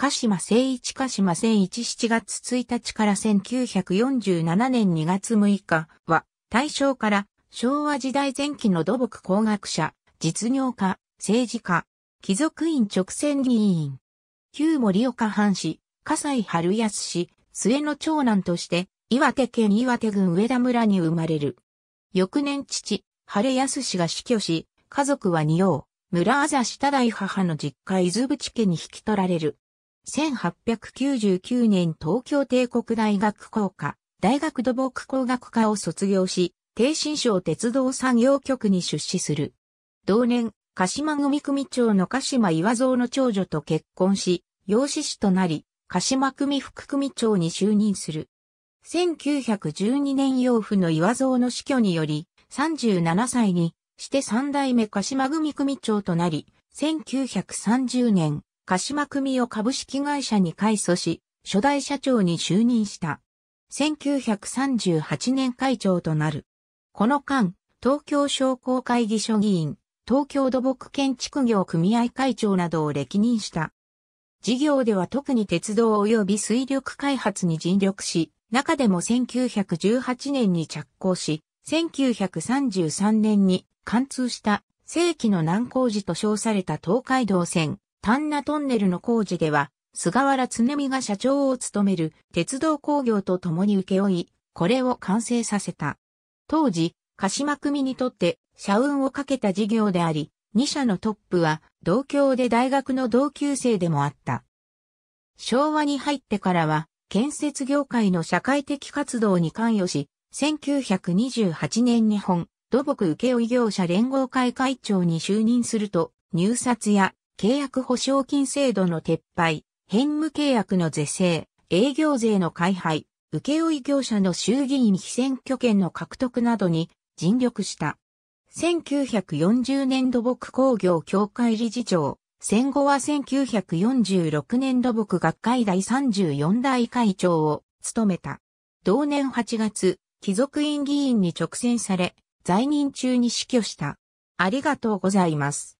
鹿島聖一鹿島誠一7月1日から1947年2月6日は、大正から昭和時代前期の土木工学者、実業家、政治家、貴族院直選議員、旧森岡藩士、笠井春康氏、末の長男として、岩手県岩手郡上田村に生まれる。翌年父、晴康氏が死去し、家族は二王、村あざしただ母の実家伊豆淵家に引き取られる。1899年東京帝国大学工科、大学土木工学科を卒業し、低新省鉄道産業局に出資する。同年、鹿島組組長の鹿島岩蔵の長女と結婚し、養子師となり、鹿島組副組長に就任する。1912年養父の岩蔵の死去により、37歳にして三代目鹿島組組長となり、1930年、鹿島組を株式会社に改組し、初代社長に就任した。1938年会長となる。この間、東京商工会議所議員、東京土木建築業組合会長などを歴任した。事業では特に鉄道及び水力開発に尽力し、中でも1918年に着工し、1933年に貫通した世紀の難工事と称された東海道線、丹那トンネルの工事では、菅原常美が社長を務める鉄道工業と共に請け負い、これを完成させた。当時、鹿島組にとって社運をかけた事業であり、2社のトップは同郷で大学の同級生でもあった。昭和に入ってからは、建設業界の社会的活動に関与し、1928年日本土木請負業者連合会会長に就任すると、入札や契約保証金制度の撤廃、変務契約の是正、営業税の改廃、請負業者の衆議院非選挙権の獲得などに尽力した。1940年土木工業協会理事長、戦後は1946年土木学会第34代会長を務めた。同年8月、貴族院議員に直選され、在任中に死去した。ありがとうございます。